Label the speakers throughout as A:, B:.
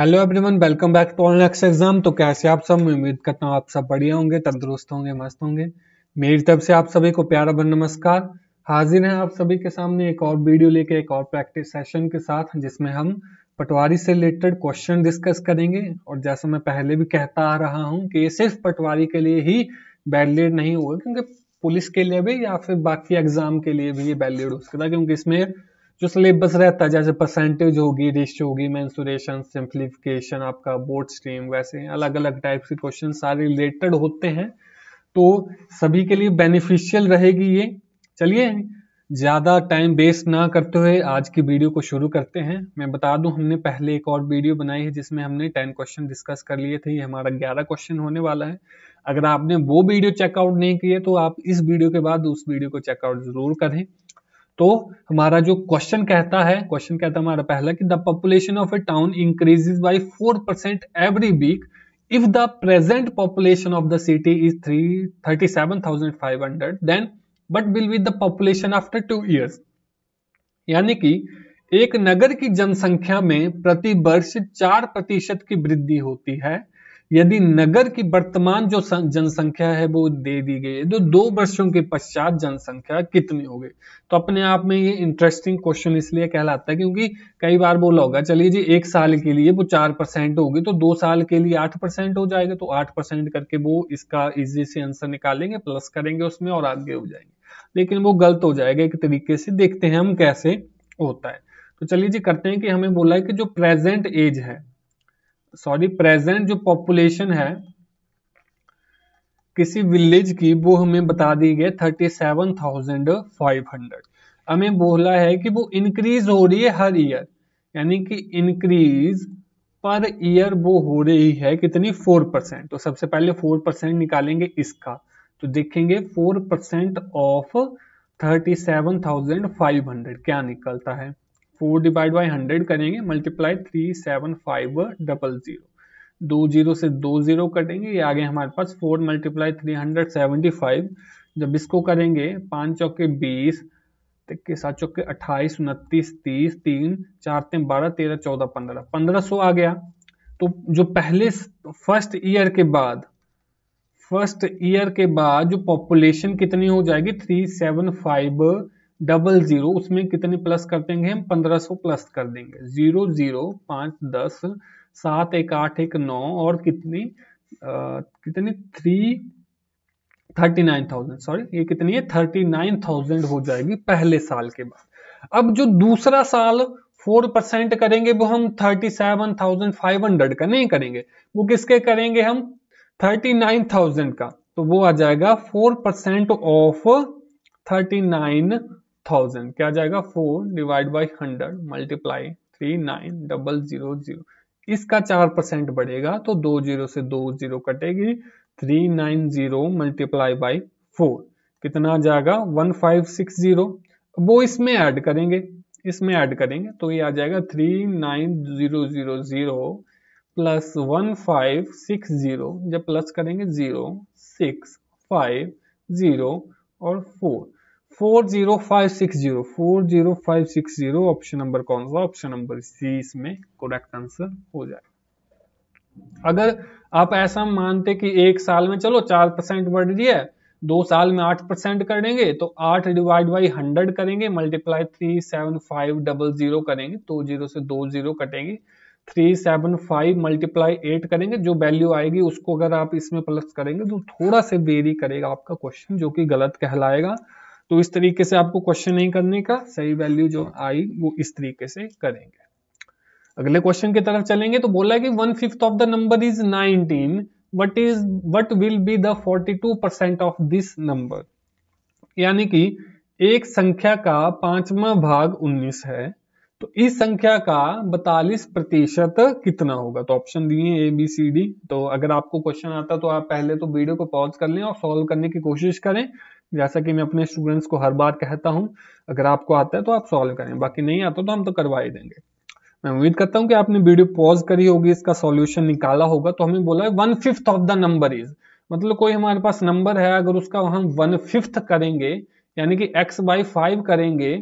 A: Hello everyone welcome back to all next exam तो कैसे आप सब उम्मीद करता हूँ आप सब बढ़िया होंगे तंदुरुस्त होंगे मस्त होंगे मेरी तरफ से आप सभी को प्यारा बन नमस्कार हाजिर हैं आप सभी के सामने एक और वीडियो लेके एक और प्रैक्टिस सेशन के साथ जिसमें हम पटवारी से रिलेटेड क्वेश्चन डिस्कस करेंगे और जैसा मैं पहले भी कहता आ रहा हूँ कि ये सिर्फ पटवारी के लिए ही वैलिड नहीं होगा क्योंकि पुलिस के लिए भी या फिर बाकी एग्जाम के लिए भी ये वैलिड हो सकता है क्योंकि इसमें जो सिलेबस रहता है जैसे परसेंटेज होगी रिश्त होगी मैंसुरेशन सिंप्लीफिकेशन आपका बोर्ड स्ट्रीम वैसे अलग अलग टाइप के क्वेश्चन सारे रिलेटेड होते हैं तो सभी के लिए बेनिफिशियल रहेगी ये चलिए ज़्यादा टाइम वेस्ट ना करते हुए आज की वीडियो को शुरू करते हैं मैं बता दूं हमने पहले एक और वीडियो बनाई है जिसमें हमने टेन क्वेश्चन डिस्कस कर लिए थे ये हमारा ग्यारह क्वेश्चन होने वाला है अगर आपने वो वीडियो चेकआउट नहीं किया तो आप इस वीडियो के बाद उस वीडियो को चेकआउट ज़रूर करें तो हमारा जो क्वेश्चन कहता है क्वेश्चन कहता है हमारा पहला कि the population of a town increases by four percent every week if the present population of the city is three thirty seven thousand five hundred then but will be the population after two years यानी कि एक नगर की जनसंख्या में प्रति वर्ष चार प्रतिशत की वृद्धि होती है यदि नगर की वर्तमान जो जनसंख्या है वो दे दी गई है तो दो वर्षों के पश्चात जनसंख्या कितनी हो गई तो अपने आप में ये इंटरेस्टिंग क्वेश्चन इसलिए कहलाता है क्योंकि कई बार बोला होगा चलिए जी एक साल के लिए वो चार परसेंट होगी तो दो साल के लिए आठ परसेंट हो जाएगा तो आठ परसेंट करके वो इसका इजी से आंसर निकालेंगे प्लस करेंगे उसमें और आगे हो जाएंगे लेकिन वो गलत हो जाएगा एक तरीके से देखते हैं हम कैसे होता है तो चलिए जी करते हैं कि हमें बोला है कि जो प्रेजेंट एज है सॉरी प्रेजेंट जो पॉपुलेशन है किसी विलेज की वो हमें बता दी गई thirty seven thousand five hundred हमें बोला है कि वो इंक्रीज हो रही है हर ईयर यानी कि इंक्रीज पर ईयर वो हो रही है कितनी फोर परसेंट तो सबसे पहले फोर परसेंट निकालेंगे इसका तो देखेंगे four percent of thirty seven thousand five hundred क्या निकलता है फोर डिवाइड बाई हंड्रेड करेंगे multiply three seven five double zero दो जीरो से दो जीरो कटेंगे ये आगे हमारे पास four multiply three hundred seventy five जब इसको करेंगे पाँच चौके बीस तो के सात चौके अट्ठाईस उनतीस तीस तीन चार तीन बारह तेरह चौदह पंद्रह पंद्रह सौ आ गया तो जो पहले फर्स्ट ईयर के बाद फर्स्ट ईयर के बाद जो पॉपुलेशन कितनी हो जाएगी three seven five double zero उसमें कितने प्लस कर देंगे हम पंद्रह सौ प्लस कर देंगे जीरो जीरो पाँच दस सात एक आठ एक नौ और कितनी आ, कितनी three thirty nine thousand sorry ये कितनी है थर्टी नाइन थाउजेंड हो जाएगी पहले साल के बाद अब जो दूसरा साल फोर परसेंट करेंगे वो हम thirty seven thousand five hundred का नहीं करेंगे वो किसके करेंगे हम थर्टी नाइन थाउजेंड का तो वो आ जाएगा four percent of thirty nine thousand क्या जाएगा four divide by hundred multiply three nine double zero zero इसका चार परसेंट बढ़ेगा तो दो जीरो से दो जीरो कटेगी three nine zero multiply by four कितना आ जाएगा वन फाइव सिक्स जीरो वो इसमें ऐड करेंगे इसमें ऐड करेंगे तो ये आ जाएगा three nine zero zero zero plus one five six zero जब प्लस करेंगे जीरो सिक्स फाइव जीरो और four four zero five six zero four zero six zero option number कौन सा ऑप्शन नंबर सी इसमें करेक्ट आंसर हो जाएगा अगर आप ऐसा मानते कि एक साल में चलो चार परसेंट बढ़ रही है दो साल में आठ परसेंट करेंगे तो आठ डिवाइड बाई हंड्रेड करेंगे multiply three seven five double zero करेंगे दो तो जीरो से दो जीरो कटेंगे three seven five multiply eight करेंगे जो वैल्यू आएगी उसको अगर आप इसमें प्लस करेंगे तो थोड़ा से वेरी करेगा आपका क्वेश्चन जो कि गलत कहलाएगा तो इस तरीके से आपको क्वेश्चन नहीं करने का सही वैल्यू जो हाँ। आई वो इस तरीके से करेंगे अगले क्वेश्चन की तरफ चलेंगे तो बोला कि one fifth of the number is nineteen what is what will be the forty two percent of this number यानी कि एक संख्या का पांचवा भाग 19 है तो इस संख्या का बतालीस प्रतिशत कितना होगा तो ऑप्शन दिए ए बी सी डी तो अगर आपको क्वेश्चन आता तो आप पहले तो वीडियो को पॉज कर लें और सॉल्व करने की कोशिश करें जैसा कि मैं अपने स्टूडेंट्स को हर बार कहता हूं अगर आपको आता है तो आप सॉल्व करें बाकी नहीं आता तो हम तो करवा ही देंगे मैं उम्मीद करता हूं कि आपने वीडियो पॉज करी होगी इसका सॉल्यूशन निकाला होगा तो हमें बोला है one fifth of the number is मतलब कोई हमारे पास नंबर है अगर उसका हम वन फिफ्थ करेंगे यानी कि एक्स बाई फाइव करेंगे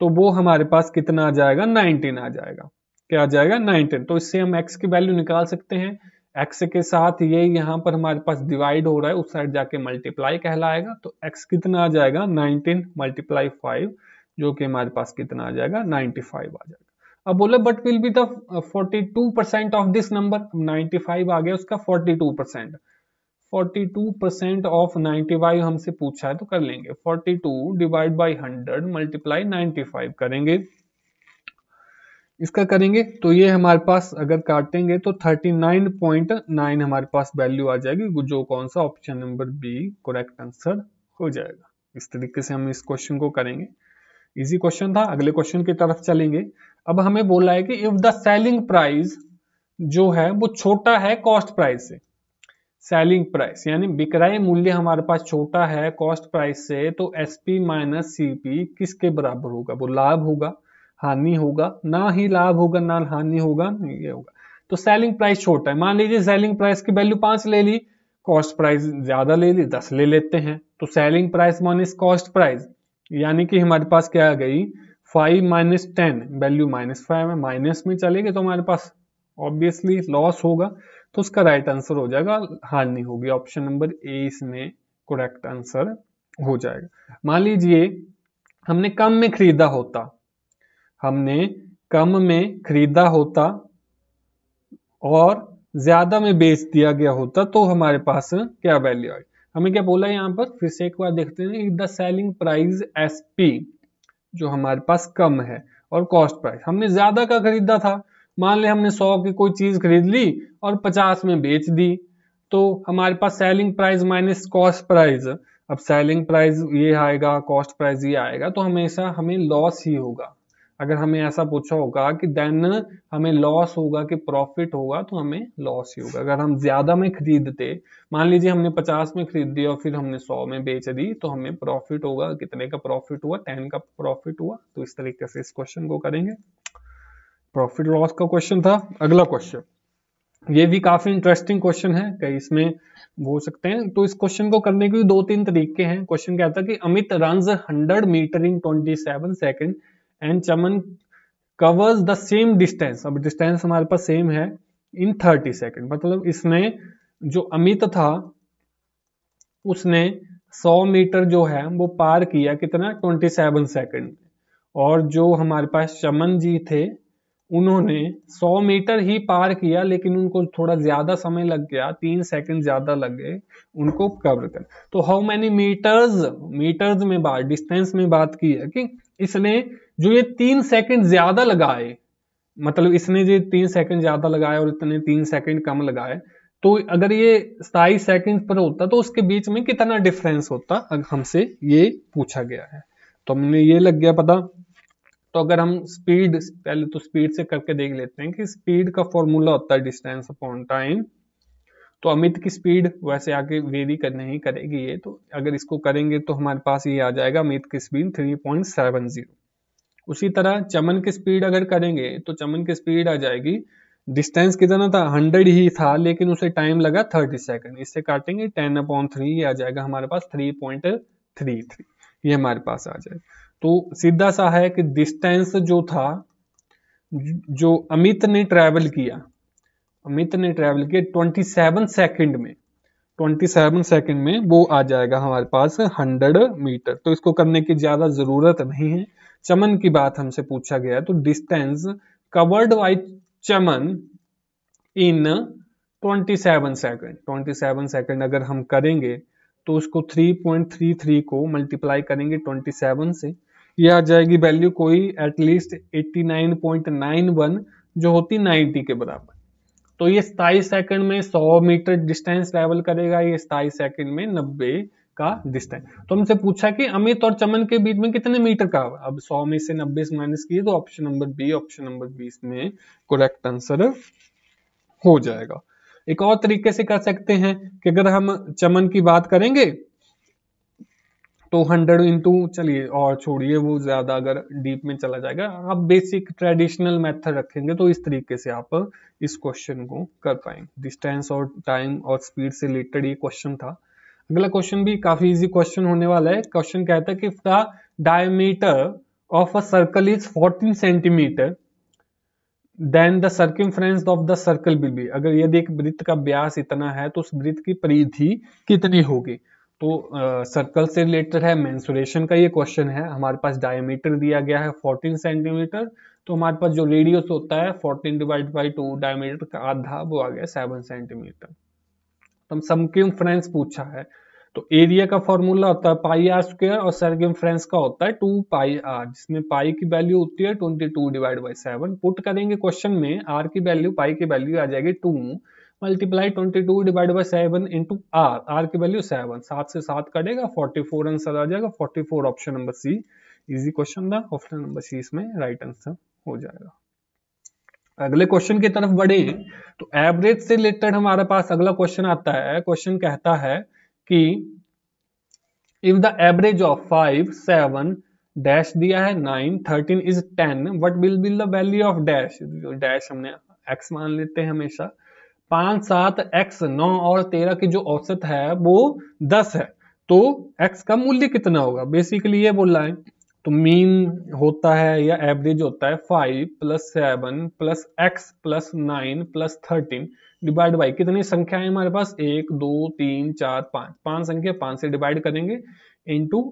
A: तो वो हमारे पास कितना आ जाएगा नाइनटीन आ जाएगा क्या आ जाएगा नाइनटीन तो इससे हम एक्स की वैल्यू निकाल सकते हैं एक्स के साथ ये यहाँ पर हमारे पास डिवाइड हो रहा है उस साइड जाके मल्टीप्लाई कहलाएगा तो एक्स कितना आ जाएगा 19 मल्टीप्लाई फाइव जो कि हमारे पास कितना आ जाएगा 95 आ जाएगा अब बोले but will be the 42 percent of this number 95 आ गया उसका 42 percent forty two percent of ninety five हमसे पूछा है तो कर लेंगे forty two divide by hundred multiply ninety five करेंगे इसका करेंगे तो ये हमारे पास अगर काटेंगे तो 39.9 हमारे पास वैल्यू आ जाएगी जो कौन सा option number B correct answer हो जाएगा इस तरीके से हम इस क्वेश्चन को करेंगे इजी क्वेश्चन था अगले क्वेश्चन की तरफ चलेंगे अब हमें बोला है कि इफ द सेलिंग प्राइस जो है वो छोटा है कॉस्ट प्राइस से सेलिंग प्राइस यानी विक्रय मूल्य हमारे पास छोटा है कॉस्ट प्राइस से तो S P minus C P किसके बराबर होगा वो लाभ होगा हानि होगा ना ही लाभ होगा ना हानि होगा ना ये होगा तो सेलिंग प्राइस छोटा है मान लीजिए सेलिंग प्राइस की वैल्यू पांच ले ली कॉस्ट प्राइस ज्यादा ले ली दस ले लेते हैं तो selling price minus cost price यानी कि हमारे पास क्या आ गई five minus ten value minus five है माइनस में चलेगी तो हमारे पास ऑब्वियसली लॉस होगा तो उसका राइट आंसर हो जाएगा हानि होगी ऑप्शन नंबर ए इसमें करेक्ट आंसर हो जाएगा मान लीजिए हमने कम में खरीदा होता हमने कम में खरीदा होता और ज्यादा में बेच दिया गया होता तो हमारे पास क्या वैल्यू आई हमें क्या बोला यहाँ पर फिर से एक बार देखते हैं the selling price S P जो हमारे पास कम है और कॉस्ट प्राइस हमने ज्यादा का खरीदा था मान ले हमने सौ की कोई चीज खरीद ली और पचास में बेच दी तो हमारे पास selling price minus cost price अब सेलिंग प्राइस ये आएगा कॉस्ट प्राइस ये आएगा तो हमेशा हमें लॉस ही होगा अगर हमें ऐसा पूछा होगा कि देन हमें लॉस होगा कि प्रॉफिट होगा तो हमें लॉस ही होगा अगर हम ज़्यादा में खरीदते मान लीजिए हमने 50 में खरीद दी और फिर हमने 100 में बेच दी तो हमें प्रॉफिट होगा कितने का प्रॉफिट हुआ 10 का प्रॉफिट हुआ तो इस तरीके से इस क्वेश्चन को करेंगे प्रॉफिट लॉस का क्वेश्चन था अगला क्वेश्चन ये भी काफ़ी इंटरेस्टिंग क्वेश्चन है कई इसमें हो सकते हैं तो इस क्वेश्चन को करने के दो तीन तरीके हैं क्वेश्चन क्या था कि Amit run hundred metre in twenty seven second and Chaman covers the same distance अब डिस्टेंस हमारे पास सेम है इन थर्टी सेकेंड मतलब इसने जो अमित था उसने 100 मीटर जो है वो पार किया कितना 27 सेकेंड और जो हमारे पास चमन जी थे उन्होंने 100 मीटर ही पार किया लेकिन उनको थोड़ा ज्यादा समय लग गया तीन सेकंड ज्यादा लग गए उनको कवर कर तो हाउ मैनी मीटर्स मीटर्स में बात डिस्टेंस में बात की है कि इसने जो ये तीन सेकंड ज्यादा लगाए मतलब इसने जो तीन सेकंड ज्यादा लगाए और इतने तीन सेकंड कम लगाए तो अगर ये सताईस सेकंड पर होता तो उसके बीच में कितना डिफरेंस होता हमसे ये पूछा गया है तो हमने ये लग गया पता तो अगर हम स्पीड पहले तो स्पीड से करके देख लेते हैं कि स्पीड का फॉर्मूला होता है डिस्टेंस अपॉन टाइम तो अमित की स्पीड वैसे आगे वेरी करने ही करेगी ये तो अगर इसको करेंगे तो हमारे पास ये आ जाएगा अमित की speed three point seven zero उसी तरह चमन की स्पीड अगर करेंगे तो चमन की स्पीड आ जाएगी डिस्टेंस कितना था हंड्रेड ही था लेकिन उसे टाइम लगा थर्टी सेकेंड इससे काटेंगे टेन अपॉन थ्री ये आ जाएगा हमारे पास थ्री थ्री पॉइंट थ्री ये हमारे पास आ जाए तो सीधा सा है कि डिस्टेंस जो था जो अमित ने ट्रैवल किया अमित ने ट्रैवल किया ट्वेंटी सेवन सेकेंड में ट्वेंटी सेवन सेकेंड में वो आ जाएगा हमारे पास हंड्रेड मीटर तो इसको करने की ज़्यादा ज़रूरत नहीं है चमन की बात हमसे पूछा गया तो distance covered by Chaman in 27 twenty seven second अगर हम करेंगे तो उसको 3.33 को मल्टीप्लाई करेंगे 27 से ये आ जाएगी वैल्यू कोई एटलीस्ट 89.91 जो होती 90 के बराबर तो ये सताईस सेकंड में 100 मीटर डिस्टेंस ट्रेवल करेगा ये सताईस सेकंड में 90 का डिस्टेंस तो हमसे पूछा कि अमित और चमन के बीच में कितने मीटर का अब 100 में से 90 से माइनस किए तो option number B option number B में करेक्ट आंसर हो जाएगा एक और तरीके से कर सकते हैं कि अगर हम चमन की बात करेंगे तो हंड्रेड इंटू चलिए और छोड़िए वो ज़्यादा अगर डीप में चला जाएगा आप बेसिक ट्रेडिशनल मेथड रखेंगे तो इस तरीके से आप इस क्वेश्चन को कर पाएंगे डिस्टेंस और टाइम और स्पीड से रिलेटेड ये क्वेश्चन था अगला क्वेश्चन भी काफ़ी इजी क्वेश्चन होने वाला है क्वेश्चन कहता है कि the diameter of a circle is fourteen centimetre then the circumference of the circle will be अगर यदि एक वृत्त का व्यास इतना है तो उस वृत्त की परिधि कितनी होगी तो सर्कल से रिलेटेड है मैंसुरेशन का ये क्वेश्चन है हमारे पास डायमीटर दिया गया है 14 सेंटीमीटर तो हमारे पास जो रेडियस होता है 14 डिवाइड बाई टू डायमीटर का आधा वो आ गया 7 सेंटीमीटर तो हम समकिम फ्रेंस पूछा है तो एरिया का फॉर्मूला होता है पाई आर स्क्वेयर और सरगिम फ्रेंस का होता है टू पाई आर जिसमें पाई की वैल्यू होती है twenty two divide by seven put करेंगे क्वेश्चन में आर की वैल्यू पाई की वैल्यू आ जाएगी two multiply twenty two divide by seven into R R की वैल्यू सेवन सात से सात कटेगा फोर्टी फोर आंसर आ जाएगा forty four option number C easy question था ऑप्शन नंबर सी इसमें राइट आंसर हो जाएगा अगले क्वेश्चन की तरफ बढ़े तो एवरेज से रिलेटेड हमारे पास अगला क्वेश्चन आता है क्वेश्चन कहता है कि if the average of five seven dash दिया है nine thirteen is ten what will be the value of dash dash हमने एक्स मान लेते हैं हमेशा पांच सात एक्स नौ और तेरह की जो औसत है वो दस है तो एक्स का मूल्य कितना होगा बेसिकली ये बोल रहा है तो मीन होता है या एवरेज होता है five plus seven plus X plus nine plus thirteen divide by कितनी संख्या है हमारे पास एक दो तीन चार पांच पांच संख्या पांच से डिवाइड करेंगे इंटू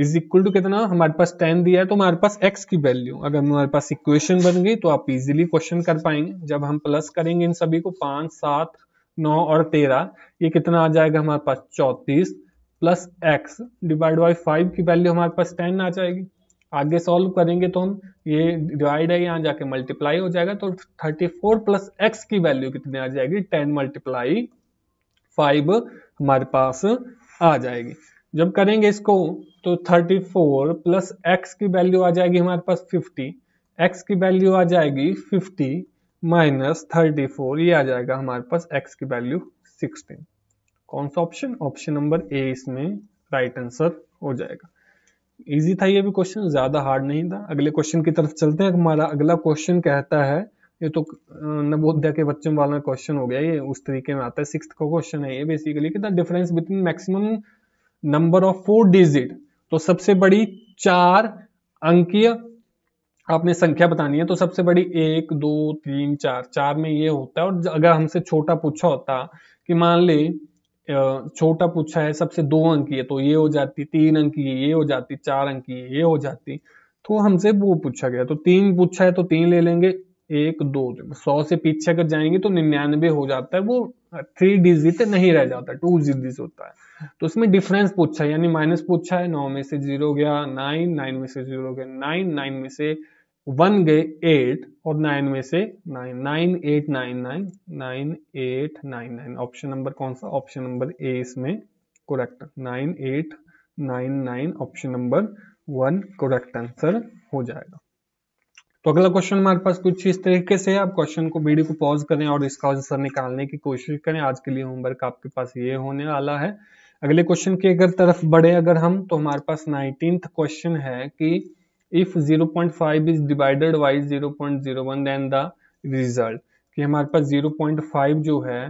A: इज इक्वल टू कितना हमारे पास टेन दिया है तो हमारे पास एक्स की वैल्यू अगर हमारे पास इक्वेशन बन गई तो आप इजिली क्वेश्चन कर पाएंगे जब हम प्लस करेंगे इन सभी को पांच सात नौ और तेरह ये कितना आ जाएगा हमारे पास चौतीस plus X divide by five की वैल्यू हमारे पास टेन आ जाएगी आगे सॉल्व करेंगे तो हम ये डिवाइड है यहाँ जाके मल्टीप्लाई हो जाएगा तो थर्टी फोर प्लस एक्स की वैल्यू कितनी आ जाएगी टेन मल्टीप्लाई फाइव हमारे पास आ जाएगी जब करेंगे इसको तो 34 प्लस एक्स की वैल्यू आ जाएगी हमारे पास 50 एक्स की वैल्यू आ जाएगी 50 माइनस थर्टी फोर ये आ जाएगा हमारे पास एक्स की वैल्यू 16 कौन सा ऑप्शन ऑप्शन नंबर ए इसमें राइट आंसर हो जाएगा इजी था ये भी क्वेश्चन ज़्यादा हार्ड नहीं था अगले क्वेश्चन की तरफ चलते हैं हमारा अगला क्वेश्चन कहता है ये तो नवोदय के बच्चों वाला क्वेश्चन हो गया ये उस तरीके में आता है सिक्स का क्वेश्चन है ये बेसिकली कि the difference between maximum number of four digit तो सबसे बड़ी चार अंकीय आपने संख्या बतानी है तो सबसे बड़ी एक दो तीन चार चार में ये होता है और अगर हमसे छोटा पूछा होता कि मान ले छोटा पूछा है सबसे दो अंकी है तो ये हो जाती तीन अंकी ये हो जाती चार अंकी ये हो जाती तो हमसे वो पूछा गया तो तीन पूछा है तो तीन ले लेंगे एक दो सौ से पीछे अगर जाएंगे तो निन्यानवे हो जाता है वो थ्री डिजिट तो नहीं रह जाता टू डिजिट होता है तो उसमें डिफरेंस पूछा है यानी माइनस पूछा है नौ में से जीरो गया नाइन नाइन में से जीरो गया नाइन नाइन में से वन गए एट और नाइन में से nine nine eight nine nine nine eight nine nine option number कौन सा ऑप्शन नंबर ए इसमें correct nine eight nine nine option number one correct answer हो जाएगा तो अगला क्वेश्चन हमारे पास कुछ इस तरीके से है आप क्वेश्चन को वीडियो को पॉज करें और इसका आंसर निकालने की कोशिश करें आज के लिए होमवर्क आपके पास ये होने वाला है अगले क्वेश्चन की अगर तरफ बढ़े अगर हम तो हमारे पास नाइनटीन क्वेश्चन है कि if 0.5 is divided zero one then the result कि हमारे पास 0.5 जो है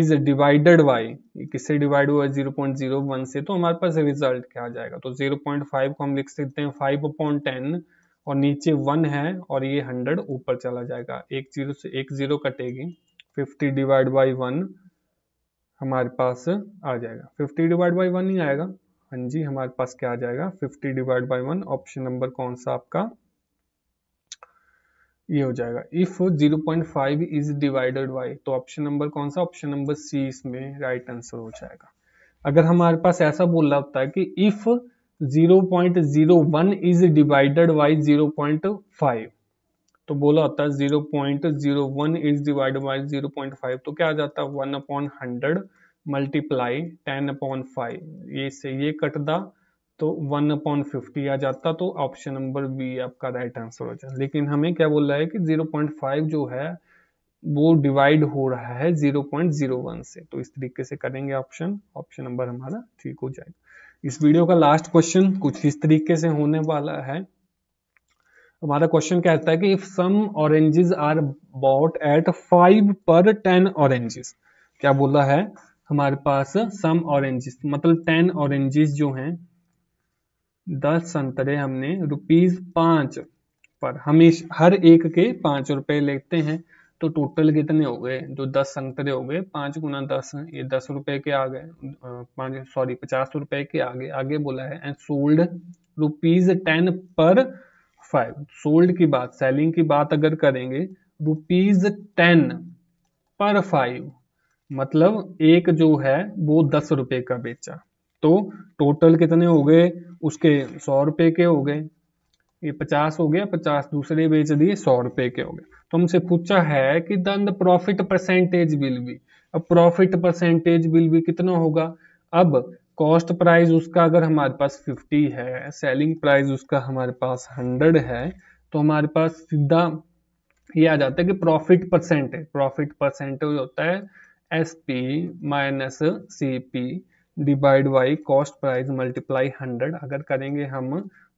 A: इज डिवाइडेड वाई किससे डिवाइड हुआ जीरो जीरो पॉइंट वन से तो हमारे पास रिजल्ट क्या आ जाएगा तो 0.5 को हम लिख सकते हैं फाइव अपॉन टेन और नीचे वन है और ये हंड्रेड ऊपर चला जाएगा एक जीरो से एक जीरो कटेगी फिफ्टी डिवाइड बाई वन हमारे पास आ जाएगा फिफ्टी डिवाइड बाई वन ही आएगा हाँ जी हमारे पास क्या आ जाएगा fifty divide by one option number कौन सा आपका ये हो जाएगा if zero point five is divided by तो ऑप्शन नंबर कौन सा ऑप्शन नंबर सी इसमें राइट आंसर हो जाएगा अगर हमारे पास ऐसा बोल रहा होता है कि इफ़ 0.01 इज डिवाइडेड बाई 0.5 तो बोला होता है zero zero point one is divided by zero point five तो क्या आ जाता है one upon hundred multiply ten upon five ये से ये कटदा तो वन अपॉन फिफ्टी आ जाता तो ऑप्शन नंबर बी आपका राइट आंसर हो जाए लेकिन हमें क्या बोल रहा है कि जीरो पॉइंट फाइव जो है वो डिवाइड हो रहा है जीरो जीरो पॉइंट वन से तो इस तरीके से करेंगे ऑप्शन ऑप्शन नंबर हमारा ठीक हो जाएगा इस वीडियो का लास्ट क्वेश्चन कुछ इस तरीके से होने वाला है हमारा क्वेश्चन कहता है कि if some oranges are bought at five per ten oranges क्या बोला है हमारे पास सम ऑरेंजेस मतलब टेन ऑरेंजेस जो हैं दस संतरे हमने रुपीज पांच पर हमेशा हर एक के पांच रुपए लेते हैं तो टोटल कितने हो गए जो दस संतरे हो गए पांच गुना दस ये दस रुपए के आ गए पांच सॉरी पचास रुपए के आगे आगे बोला है and sold rupees ten per five sold की बात सेलिंग की बात अगर करेंगे रुपीज टेन पर फाइव मतलब एक जो है वो दस रुपए का बेचा तो टोटल कितने हो गए उसके सौ रुपए के हो गए ये पचास हो गया पचास दूसरे बेच दिए सौ रुपए के हो गए तो हमसे पूछा है कि then the profit percentage will be अब प्रॉफिट परसेंटेज विल बी कितना होगा अब कॉस्ट प्राइस उसका अगर हमारे पास 50 है सेलिंग प्राइस उसका हमारे पास 100 है तो हमारे पास सीधा ये आ जाता है कि प्रॉफिट परसेंटेज प्रॉफिट परसेंटेज होता है S P minus C P divide by cost price multiply hundred अगर करेंगे हम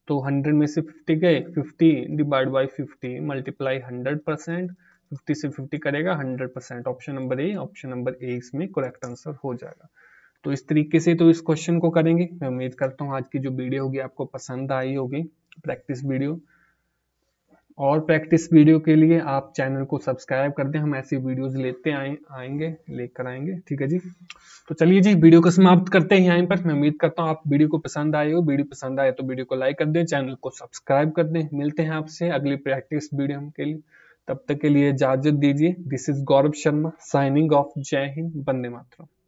A: तो 100 में से 50 गए 50 divide by 50 multiply 100 percent fifty से 50 करेगा 100 percent option number A option number A इसमें करेक्ट आंसर हो जाएगा तो इस तरीके से तो इस क्वेश्चन को करेंगे मैं उम्मीद करता हूँ आज की जो वीडियो होगी आपको पसंद आई होगी प्रैक्टिस वीडियो और प्रैक्टिस वीडियो के लिए आप चैनल को सब्सक्राइब कर दें हम ऐसी वीडियोस लेते आए आएंगे लेकर आएंगे ठीक है जी तो चलिए जी वीडियो को समाप्त करते हैं यहाँ पर मैं उम्मीद करता हूँ आप वीडियो को पसंद आए हो वीडियो पसंद आए तो वीडियो को लाइक कर दें चैनल को सब्सक्राइब कर दें मिलते हैं आपसे अगली प्रैक्टिस वीडियो के लिए तब तक के लिए इजाजत दीजिए this is Gaurav Sharma signing off Jai Hind बंदे मातरम